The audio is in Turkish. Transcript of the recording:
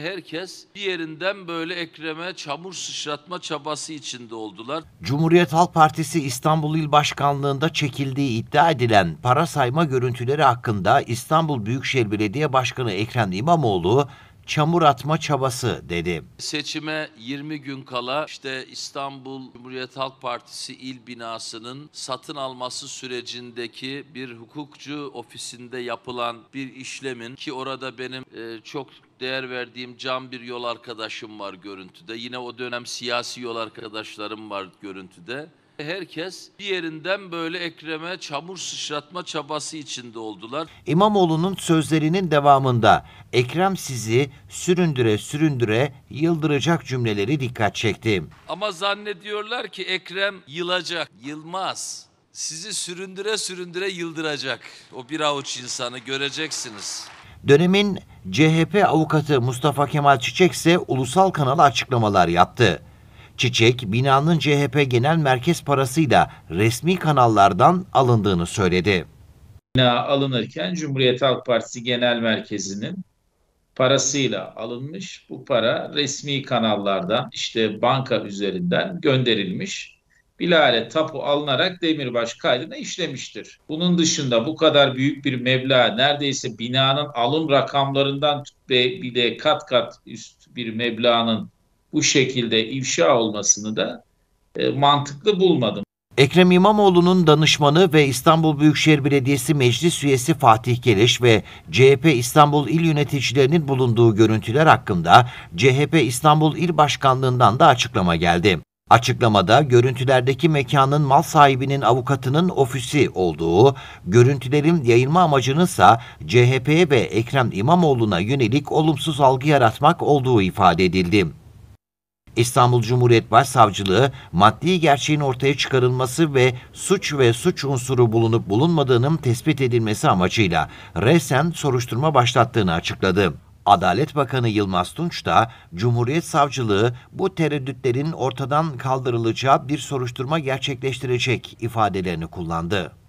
herkes bir yerinden böyle Ekrem'e çamur sıçratma çabası içinde oldular. Cumhuriyet Halk Partisi İstanbul İl Başkanlığı'nda çekildiği iddia edilen para sayma görüntüleri hakkında İstanbul Büyükşehir Belediye Başkanı Ekrem İmamoğlu çamur atma çabası dedi. Seçime 20 gün kala işte İstanbul Cumhuriyet Halk Partisi il binasının satın alması sürecindeki bir hukukçu ofisinde yapılan bir işlemin ki orada benim e, çok değer verdiğim cam bir yol arkadaşım var görüntüde. Yine o dönem siyasi yol arkadaşlarım var görüntüde herkes bir yerinden böyle Ekrem'e çamur sıçratma çabası içinde oldular. İmamoğlu'nun sözlerinin devamında Ekrem sizi süründüre süründüre yıldıracak cümleleri dikkat çekti. Ama zannediyorlar ki Ekrem yılacak, yılmaz. Sizi süründüre süründüre yıldıracak. O bir avuç insanı göreceksiniz. Dönemin CHP avukatı Mustafa Kemal Çiçek ise ulusal kanala açıklamalar yaptı. Çiçek, binanın CHP genel merkez parasıyla resmi kanallardan alındığını söyledi. Bina alınırken Cumhuriyet Halk Partisi Genel Merkezi'nin parasıyla alınmış. Bu para resmi kanallardan işte banka üzerinden gönderilmiş. Bilale tapu alınarak Demirbaş kaydına işlemiştir. Bunun dışında bu kadar büyük bir meblağ neredeyse binanın alım rakamlarından bile kat kat üst bir meblağın bu şekilde ifşa olmasını da e, mantıklı bulmadım. Ekrem İmamoğlu'nun danışmanı ve İstanbul Büyükşehir Belediyesi Meclis Üyesi Fatih Geliş ve CHP İstanbul İl yöneticilerinin bulunduğu görüntüler hakkında CHP İstanbul İl Başkanlığından da açıklama geldi. Açıklamada görüntülerdeki mekanın mal sahibinin avukatının ofisi olduğu, görüntülerin yayılma amacınınsa CHP ve Ekrem İmamoğlu'na yönelik olumsuz algı yaratmak olduğu ifade edildi. İstanbul Cumhuriyet Başsavcılığı maddi gerçeğin ortaya çıkarılması ve suç ve suç unsuru bulunup bulunmadığının tespit edilmesi amacıyla resen soruşturma başlattığını açıkladı. Adalet Bakanı Yılmaz Tunç da Cumhuriyet Savcılığı bu tereddütlerin ortadan kaldırılacağı bir soruşturma gerçekleştirecek ifadelerini kullandı.